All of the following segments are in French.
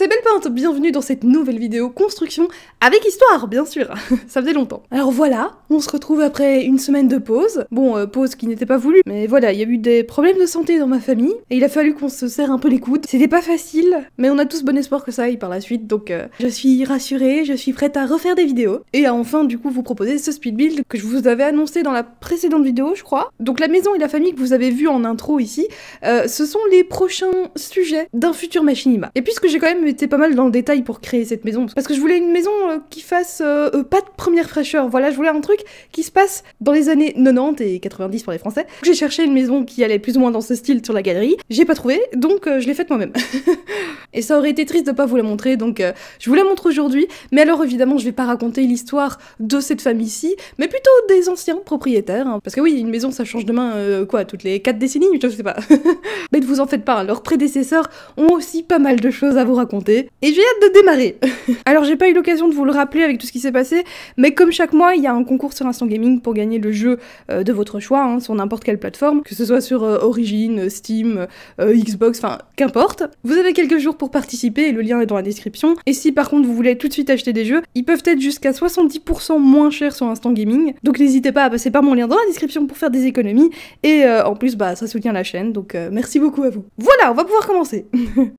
sebebi bienvenue dans cette nouvelle vidéo construction avec histoire, bien sûr. Ça faisait longtemps. Alors voilà, on se retrouve après une semaine de pause. Bon, euh, pause qui n'était pas voulue, mais voilà, il y a eu des problèmes de santé dans ma famille et il a fallu qu'on se serre un peu les coudes. C'était pas facile, mais on a tous bon espoir que ça aille par la suite, donc euh, je suis rassurée, je suis prête à refaire des vidéos et à enfin du coup vous proposer ce speed build que je vous avais annoncé dans la précédente vidéo, je crois. Donc la maison et la famille que vous avez vu en intro ici, euh, ce sont les prochains sujets d'un futur machinima. Et puisque j'ai quand même été pas mal dans le détail pour créer cette maison. Parce que je voulais une maison euh, qui fasse euh, euh, pas de première fraîcheur. Voilà, je voulais un truc qui se passe dans les années 90 et 90 pour les Français. J'ai cherché une maison qui allait plus ou moins dans ce style sur la galerie. J'ai pas trouvé, donc je l'ai faite moi-même. et ça aurait été triste de pas vous la montrer, donc je vous la montre aujourd'hui. Mais alors évidemment, je vais pas raconter l'histoire de cette famille-ci, mais plutôt des anciens propriétaires. Hein. Parce que oui, une maison, ça change de main, quoi, toutes les 4 décennies, je sais pas. mais ne vous en faites pas, hein. leurs prédécesseurs ont aussi pas mal de choses à vous raconter. Et j'ai hâte de démarrer. Alors j'ai pas eu l'occasion de vous le rappeler avec tout ce qui s'est passé, mais comme chaque mois, il y a un concours sur Instant Gaming pour gagner le jeu euh, de votre choix hein, sur n'importe quelle plateforme, que ce soit sur euh, Origin, euh, Steam, Xbox, enfin qu'importe. Vous avez quelques jours pour participer le lien est dans la description. Et si par contre vous voulez tout de suite acheter des jeux, ils peuvent être jusqu'à 70% moins chers sur Instant Gaming. Donc n'hésitez pas à passer par mon lien dans la description pour faire des économies. Et en plus, bah ça soutient la chaîne, donc merci beaucoup à vous. Voilà, on va pouvoir commencer.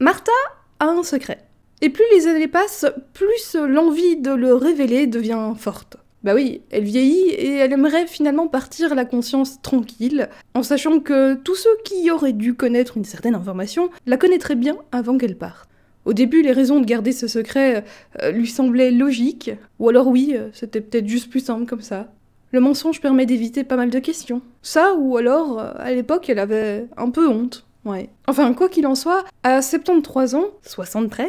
Martha un secret. Et plus les années passent, plus l'envie de le révéler devient forte. Bah oui, elle vieillit et elle aimerait finalement partir la conscience tranquille, en sachant que tous ceux qui auraient dû connaître une certaine information la connaîtraient bien avant qu'elle parte. Au début, les raisons de garder ce secret euh, lui semblaient logiques, ou alors oui, euh, c'était peut-être juste plus simple comme ça. Le mensonge permet d'éviter pas mal de questions. Ça, ou alors, euh, à l'époque, elle avait un peu honte. Enfin, quoi qu'il en soit, à 73 ans, 73,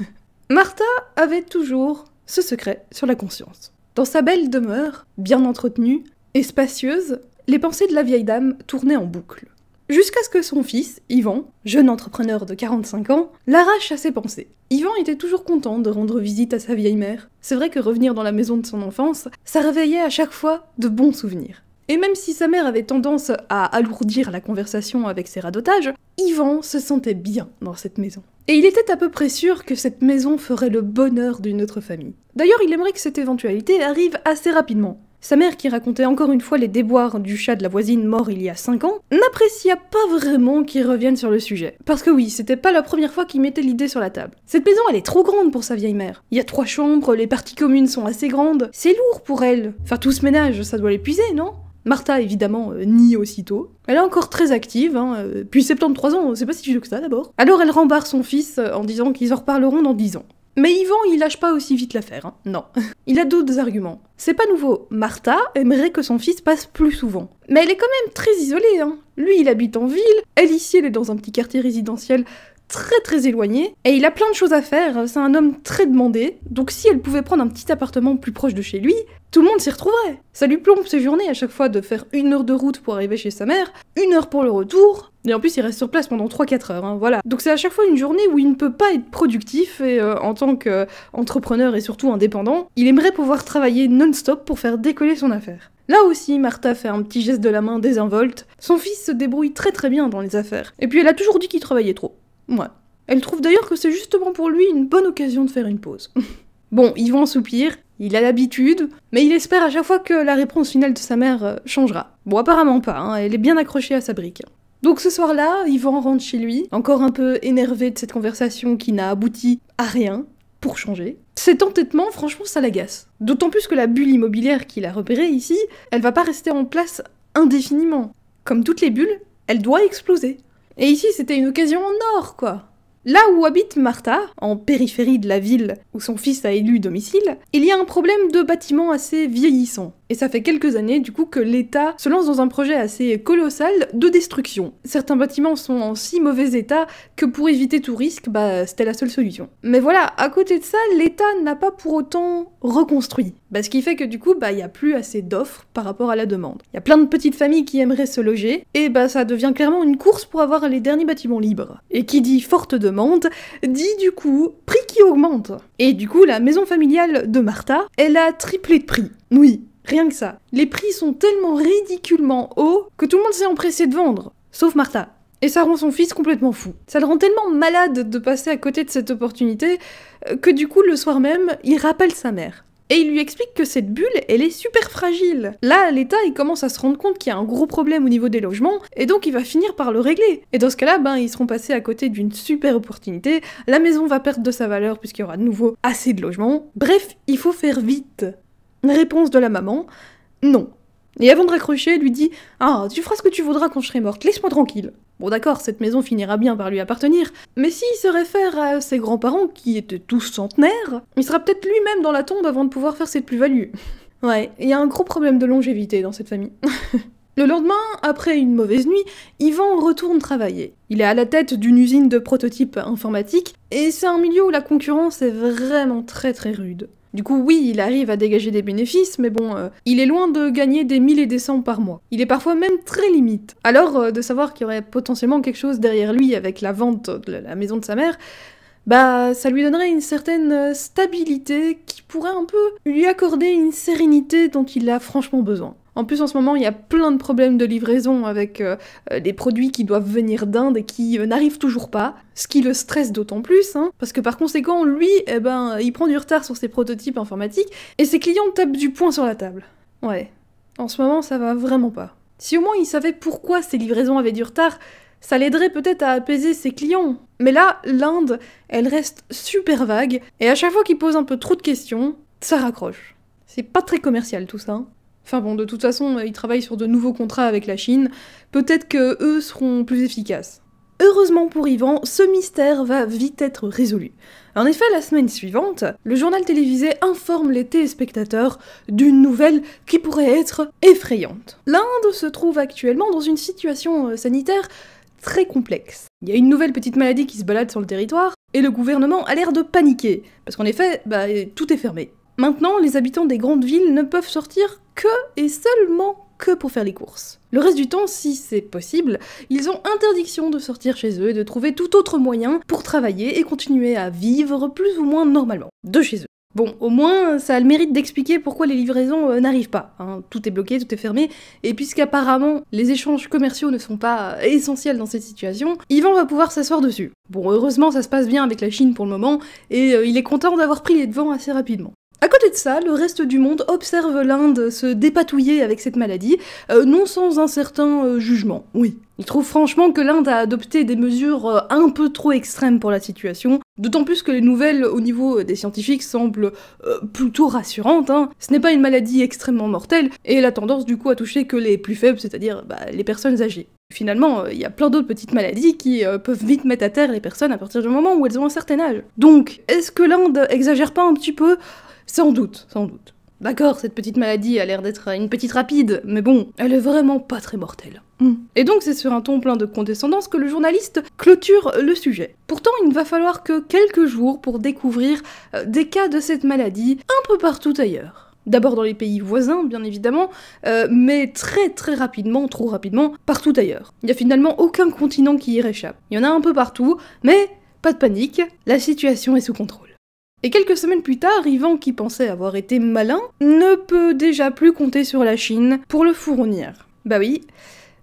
Martha avait toujours ce secret sur la conscience. Dans sa belle demeure, bien entretenue et spacieuse, les pensées de la vieille dame tournaient en boucle. Jusqu'à ce que son fils, Yvan, jeune entrepreneur de 45 ans, l'arrache à ses pensées. Yvan était toujours content de rendre visite à sa vieille mère. C'est vrai que revenir dans la maison de son enfance, ça réveillait à chaque fois de bons souvenirs. Et même si sa mère avait tendance à alourdir la conversation avec ses radotages, Yvan se sentait bien dans cette maison. Et il était à peu près sûr que cette maison ferait le bonheur d'une autre famille. D'ailleurs, il aimerait que cette éventualité arrive assez rapidement. Sa mère, qui racontait encore une fois les déboires du chat de la voisine mort il y a 5 ans, n'apprécia pas vraiment qu'il revienne sur le sujet. Parce que oui, c'était pas la première fois qu'il mettait l'idée sur la table. Cette maison, elle est trop grande pour sa vieille mère. Il y a trois chambres, les parties communes sont assez grandes, c'est lourd pour elle. Enfin, tout ce ménage, ça doit l'épuiser, non Martha, évidemment, euh, nie aussitôt. Elle est encore très active, hein, euh, puis 73 ans, c'est pas si vieux que ça d'abord. Alors elle rembarre son fils euh, en disant qu'ils en reparleront dans 10 ans. Mais Yvan, il lâche pas aussi vite l'affaire, hein. non. Il a d'autres arguments. C'est pas nouveau, Martha aimerait que son fils passe plus souvent. Mais elle est quand même très isolée, hein. Lui, il habite en ville, elle ici, elle est dans un petit quartier résidentiel très très éloigné et il a plein de choses à faire, c'est un homme très demandé, donc si elle pouvait prendre un petit appartement plus proche de chez lui, tout le monde s'y retrouverait. Ça lui plombe ses journées à chaque fois de faire une heure de route pour arriver chez sa mère, une heure pour le retour, et en plus il reste sur place pendant 3-4 heures, hein, voilà. Donc c'est à chaque fois une journée où il ne peut pas être productif et euh, en tant qu'entrepreneur et surtout indépendant, il aimerait pouvoir travailler non-stop pour faire décoller son affaire. Là aussi, Martha fait un petit geste de la main désinvolte. Son fils se débrouille très très bien dans les affaires. Et puis elle a toujours dit qu'il travaillait trop. Elle trouve d'ailleurs que c'est justement pour lui une bonne occasion de faire une pause. bon, Yvan soupire, il a l'habitude, mais il espère à chaque fois que la réponse finale de sa mère euh, changera. Bon, apparemment pas, hein, elle est bien accrochée à sa brique. Donc ce soir-là, Yvan rentre chez lui, encore un peu énervé de cette conversation qui n'a abouti à rien, pour changer. Cet entêtement, franchement, ça l'agace. D'autant plus que la bulle immobilière qu'il a repérée ici, elle va pas rester en place indéfiniment. Comme toutes les bulles, elle doit exploser. Et ici, c'était une occasion en or, quoi. Là où habite Martha, en périphérie de la ville où son fils a élu domicile, il y a un problème de bâtiment assez vieillissant. Et ça fait quelques années du coup que l'État se lance dans un projet assez colossal de destruction. Certains bâtiments sont en si mauvais état que pour éviter tout risque, bah c'était la seule solution. Mais voilà, à côté de ça, l'État n'a pas pour autant reconstruit. Bah, ce qui fait que du coup, bah il n'y a plus assez d'offres par rapport à la demande. Il y a plein de petites familles qui aimeraient se loger et bah ça devient clairement une course pour avoir les derniers bâtiments libres. Et qui dit forte demande, dit du coup prix qui augmente. Et du coup, la maison familiale de Martha, elle a triplé de prix. Oui, Rien que ça. Les prix sont tellement ridiculement hauts que tout le monde s'est empressé de vendre, sauf Martha. Et ça rend son fils complètement fou. Ça le rend tellement malade de passer à côté de cette opportunité euh, que du coup, le soir même, il rappelle sa mère. Et il lui explique que cette bulle, elle est super fragile. Là, l'État, il commence à se rendre compte qu'il y a un gros problème au niveau des logements, et donc il va finir par le régler. Et dans ce cas-là, ben, ils seront passés à côté d'une super opportunité, la maison va perdre de sa valeur puisqu'il y aura de nouveau assez de logements. Bref, il faut faire vite. Réponse de la maman Non. Et avant de raccrocher, lui dit Ah, tu feras ce que tu voudras quand je serai morte, laisse-moi tranquille. Bon d'accord, cette maison finira bien par lui appartenir, mais s'il se réfère à ses grands-parents, qui étaient tous centenaires, il sera peut-être lui-même dans la tombe avant de pouvoir faire ses plus-value. ouais, il y a un gros problème de longévité dans cette famille. Le lendemain, après une mauvaise nuit, Yvan retourne travailler. Il est à la tête d'une usine de prototypes informatiques, et c'est un milieu où la concurrence est vraiment très très rude. Du coup, oui, il arrive à dégager des bénéfices, mais bon, euh, il est loin de gagner des mille et des cents par mois. Il est parfois même très limite. Alors, euh, de savoir qu'il y aurait potentiellement quelque chose derrière lui avec la vente de la maison de sa mère, bah ça lui donnerait une certaine euh, stabilité qui pourrait un peu lui accorder une sérénité dont il a franchement besoin. En plus, en ce moment, il y a plein de problèmes de livraison avec euh, euh, des produits qui doivent venir d'Inde et qui euh, n'arrivent toujours pas, ce qui le stresse d'autant plus, hein, parce que par conséquent, lui, eh ben, il prend du retard sur ses prototypes informatiques et ses clients tapent du poing sur la table. Ouais, en ce moment, ça va vraiment pas. Si au moins il savait pourquoi ses livraisons avaient du retard, ça l'aiderait peut-être à apaiser ses clients. Mais là, l'Inde, elle reste super vague, et à chaque fois qu'il pose un peu trop de questions, ça raccroche. C'est pas très commercial tout ça. Hein. Enfin bon, de toute façon, ils travaillent sur de nouveaux contrats avec la Chine. Peut-être que eux seront plus efficaces. Heureusement pour Yvan, ce mystère va vite être résolu. En effet, la semaine suivante, le journal télévisé informe les téléspectateurs d'une nouvelle qui pourrait être effrayante. L'Inde se trouve actuellement dans une situation euh, sanitaire très complexe. Il y a une nouvelle petite maladie qui se balade sur le territoire, et le gouvernement a l'air de paniquer, parce qu'en effet, bah, tout est fermé. Maintenant, les habitants des grandes villes ne peuvent sortir que et seulement que pour faire les courses. Le reste du temps, si c'est possible, ils ont interdiction de sortir chez eux et de trouver tout autre moyen pour travailler et continuer à vivre plus ou moins normalement de chez eux. Bon, au moins, ça a le mérite d'expliquer pourquoi les livraisons euh, n'arrivent pas. Hein. Tout est bloqué, tout est fermé, et puisqu'apparemment les échanges commerciaux ne sont pas euh, essentiels dans cette situation, Yvan va pouvoir s'asseoir dessus. Bon, heureusement, ça se passe bien avec la Chine pour le moment, et euh, il est content d'avoir pris les devants assez rapidement. À côté de ça, le reste du monde observe l'Inde se dépatouiller avec cette maladie, euh, non sans un certain euh, jugement, oui. Il trouve franchement que l'Inde a adopté des mesures euh, un peu trop extrêmes pour la situation, d'autant plus que les nouvelles au niveau des scientifiques semblent plutôt rassurantes. Hein. Ce n'est pas une maladie extrêmement mortelle, et la tendance du coup à toucher que les plus faibles, c'est-à-dire bah, les personnes âgées. Finalement, il y a plein d'autres petites maladies qui peuvent vite mettre à terre les personnes à partir du moment où elles ont un certain âge. Donc, est-ce que l'Inde exagère pas un petit peu sans doute, sans doute. D'accord, cette petite maladie a l'air d'être une petite rapide, mais bon, elle est vraiment pas très mortelle. Hmm. Et donc c'est sur un ton plein de condescendance que le journaliste clôture le sujet. Pourtant, il ne va falloir que quelques jours pour découvrir euh, des cas de cette maladie un peu partout ailleurs. D'abord dans les pays voisins, bien évidemment, euh, mais très très rapidement, trop rapidement, partout ailleurs. Il n'y a finalement aucun continent qui y réchappe. Il y en a un peu partout, mais pas de panique, la situation est sous contrôle. Et quelques semaines plus tard, Ivan, qui pensait avoir été malin, ne peut déjà plus compter sur la Chine pour le fournir. Bah oui,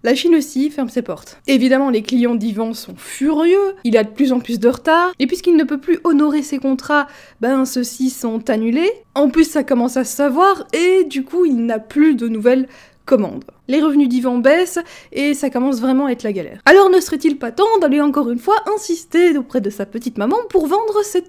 la Chine aussi ferme ses portes. Évidemment, les clients d'Ivan sont furieux, il a de plus en plus de retard, et puisqu'il ne peut plus honorer ses contrats, ben ceux-ci sont annulés. En plus, ça commence à se savoir, et du coup, il n'a plus de nouvelles commandes. Les revenus d'Ivan baissent, et ça commence vraiment à être la galère. Alors ne serait-il pas temps d'aller encore une fois insister auprès de sa petite maman pour vendre cette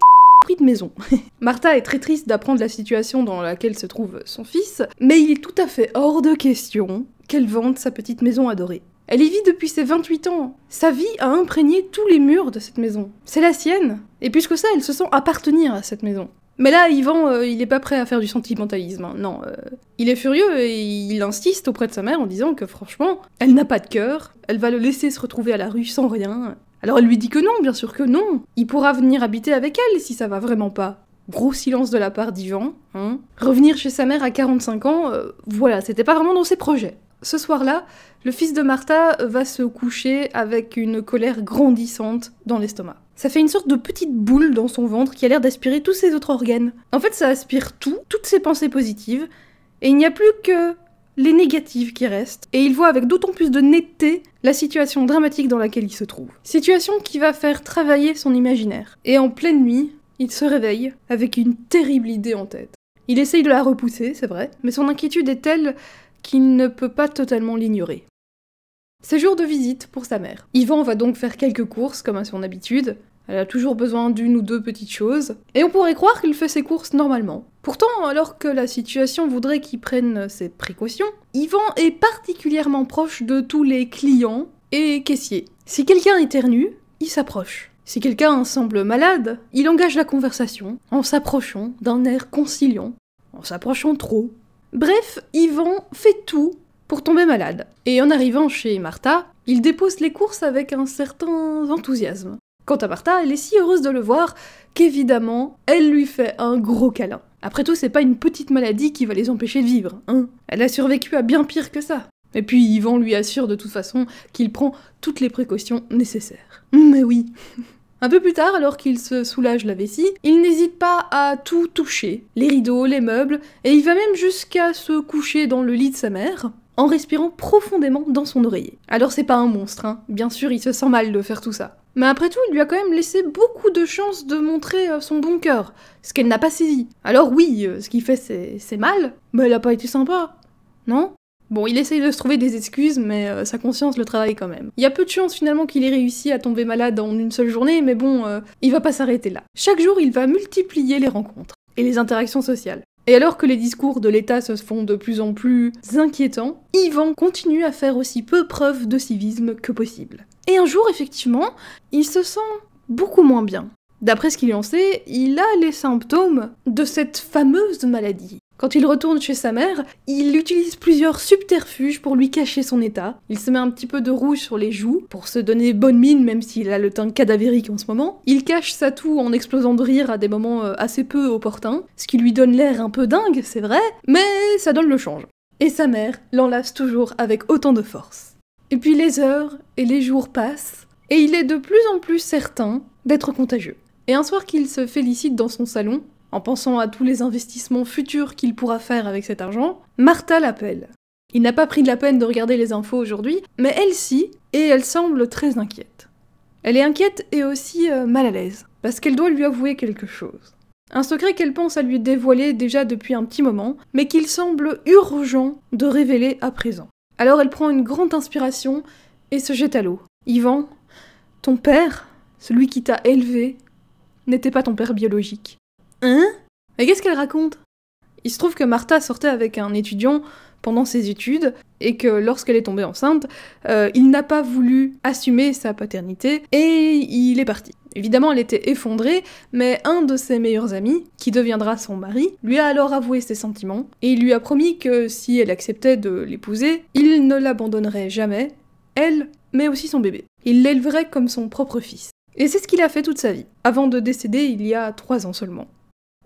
de maison. Martha est très triste d'apprendre la situation dans laquelle se trouve son fils, mais il est tout à fait hors de question qu'elle vende sa petite maison adorée. Elle y vit depuis ses 28 ans. Sa vie a imprégné tous les murs de cette maison. C'est la sienne. Et puisque ça, elle se sent appartenir à cette maison. Mais là, Yvan, euh, il n'est pas prêt à faire du sentimentalisme. Hein. Non, euh, il est furieux et il insiste auprès de sa mère en disant que franchement, elle n'a pas de cœur, elle va le laisser se retrouver à la rue sans rien. Alors elle lui dit que non, bien sûr que non. Il pourra venir habiter avec elle si ça va vraiment pas. Gros silence de la part d'Ivan. Hein. Revenir chez sa mère à 45 ans, euh, voilà, c'était pas vraiment dans ses projets. Ce soir-là, le fils de Martha euh, va se coucher avec une colère grandissante dans l'estomac. Ça fait une sorte de petite boule dans son ventre qui a l'air d'aspirer tous ses autres organes. En fait, ça aspire tout, toutes ses pensées positives, et il n'y a plus que les négatives qui restent, et il voit avec d'autant plus de netteté la situation dramatique dans laquelle il se trouve. Situation qui va faire travailler son imaginaire. Et en pleine nuit, il se réveille avec une terrible idée en tête. Il essaye de la repousser, c'est vrai, mais son inquiétude est telle qu'il ne peut pas totalement l'ignorer. C'est jour de visite pour sa mère. Yvan va donc faire quelques courses, comme à son habitude. Elle a toujours besoin d'une ou deux petites choses. Et on pourrait croire qu'il fait ses courses normalement. Pourtant, alors que la situation voudrait qu'il prenne ses précautions, Yvan est particulièrement proche de tous les clients et caissiers. Si quelqu'un éternue, il s'approche. Si quelqu'un semble malade, il engage la conversation en s'approchant d'un air conciliant, en s'approchant trop. Bref, Yvan fait tout pour tomber malade. Et en arrivant chez Martha, il dépose les courses avec un certain enthousiasme. Quant à Martha, elle est si heureuse de le voir qu'évidemment, elle lui fait un gros câlin. Après tout, c'est pas une petite maladie qui va les empêcher de vivre, hein. Elle a survécu à bien pire que ça. Et puis Yvan lui assure de toute façon qu'il prend toutes les précautions nécessaires. Mais oui. Un peu plus tard, alors qu'il se soulage la vessie, il n'hésite pas à tout toucher, les rideaux, les meubles, et il va même jusqu'à se coucher dans le lit de sa mère, en respirant profondément dans son oreiller. Alors c'est pas un monstre, hein. bien sûr il se sent mal de faire tout ça. Mais après tout, il lui a quand même laissé beaucoup de chances de montrer euh, son bon cœur, ce qu'elle n'a pas saisi. Alors oui, euh, ce qu'il fait c'est mal, mais elle a pas été sympa, non Bon, il essaye de se trouver des excuses, mais euh, sa conscience le travaille quand même. Il y a peu de chances finalement qu'il ait réussi à tomber malade en une seule journée, mais bon, il va pas s'arrêter là. Chaque jour, il va multiplier les rencontres et les interactions sociales. Et alors que les discours de l'État se font de plus en plus inquiétants, Yvan continue à faire aussi peu preuve de civisme que possible. Et un jour, effectivement, il se sent beaucoup moins bien. D'après ce qu'il en sait, il a les symptômes de cette fameuse maladie. Quand il retourne chez sa mère, il utilise plusieurs subterfuges pour lui cacher son état. Il se met un petit peu de rouge sur les joues pour se donner bonne mine, même s'il a le teint cadavérique en ce moment. Il cache sa toux en explosant de rire à des moments euh, assez peu opportuns, ce qui lui donne l'air un peu dingue, c'est vrai, mais ça donne le change. Et sa mère l'enlace toujours avec autant de force. Et puis les heures et les jours passent, et il est de plus en plus certain d'être contagieux. Et un soir qu'il se félicite dans son salon, en pensant à tous les investissements futurs qu'il pourra faire avec cet argent, Martha l'appelle. Il n'a pas pris de la peine de regarder les infos aujourd'hui, mais elle si, et elle semble très inquiète. Elle est inquiète et aussi euh, mal à l'aise, parce qu'elle doit lui avouer quelque chose. Un secret qu'elle pense à lui dévoiler déjà depuis un petit moment, mais qu'il semble urgent de révéler à présent. Alors elle prend une grande inspiration et se jette à l'eau. Yvan, ton père, celui qui t'a élevé, n'était pas ton père biologique. Hein Mais qu'est-ce qu'elle raconte il se trouve que Martha sortait avec un étudiant pendant ses études et que lorsqu'elle est tombée enceinte, euh, il n'a pas voulu assumer sa paternité et il est parti. Évidemment, elle était effondrée, mais un de ses meilleurs amis, qui deviendra son mari, lui a alors avoué ses sentiments et il lui a promis que si elle acceptait de l'épouser, il ne l'abandonnerait jamais, elle, mais aussi son bébé. Il l'éleverait comme son propre fils. Et c'est ce qu'il a fait toute sa vie, avant de décéder il y a trois ans seulement.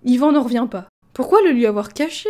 Yvan n'en revient pas. Pourquoi le lui avoir caché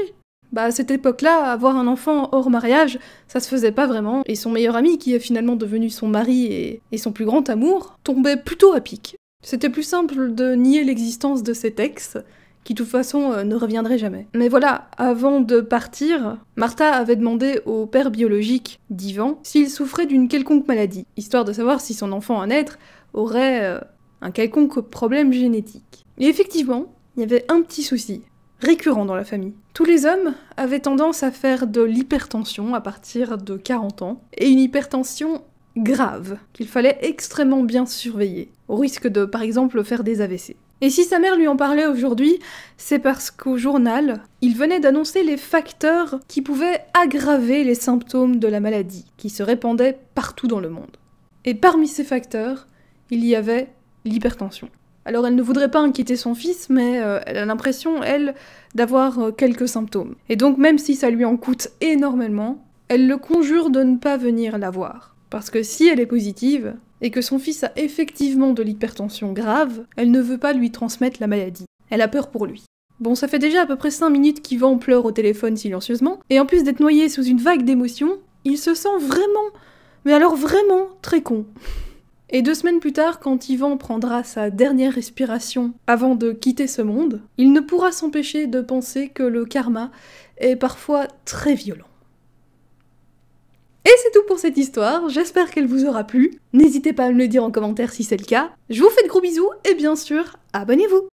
Bah à cette époque-là, avoir un enfant hors mariage, ça se faisait pas vraiment, et son meilleur ami, qui est finalement devenu son mari et, son plus grand amour, tombait plutôt à pic. C'était plus simple de nier l'existence de cet ex, qui de toute façon euh, ne reviendrait jamais. Mais voilà, avant de partir, Martha avait demandé au père biologique d'Ivan s'il souffrait d'une quelconque maladie, histoire de savoir si son enfant à naître aurait euh, un quelconque problème génétique. Et effectivement, il y avait un petit souci récurrent dans la famille. Tous les hommes avaient tendance à faire de l'hypertension à partir de 40 ans, et une hypertension grave, qu'il fallait extrêmement bien surveiller, au risque de par exemple faire des AVC. Et si sa mère lui en parlait aujourd'hui, c'est parce qu'au journal, il venait d'annoncer les facteurs qui pouvaient aggraver les symptômes de la maladie, qui se répandaient partout dans le monde. Et parmi ces facteurs, il y avait l'hypertension. Alors elle ne voudrait pas inquiéter son fils, mais euh, elle a l'impression, elle, d'avoir euh, quelques symptômes. Et donc même si ça lui en coûte énormément, elle le conjure de ne pas venir la voir. Parce que si elle est positive, et que son fils a effectivement de l'hypertension grave, elle ne veut pas lui transmettre la maladie. Elle a peur pour lui. Bon, ça fait déjà à peu près 5 minutes en pleure au téléphone silencieusement, et en plus d'être noyé sous une vague d'émotions, il se sent vraiment, mais alors vraiment très con. Et deux semaines plus tard, quand Ivan prendra sa dernière respiration avant de quitter ce monde, il ne pourra s'empêcher de penser que le karma est parfois très violent. Et c'est tout pour cette histoire, j'espère qu'elle vous aura plu. N'hésitez pas à me le dire en commentaire si c'est le cas. Je vous fais de gros bisous et bien sûr, abonnez-vous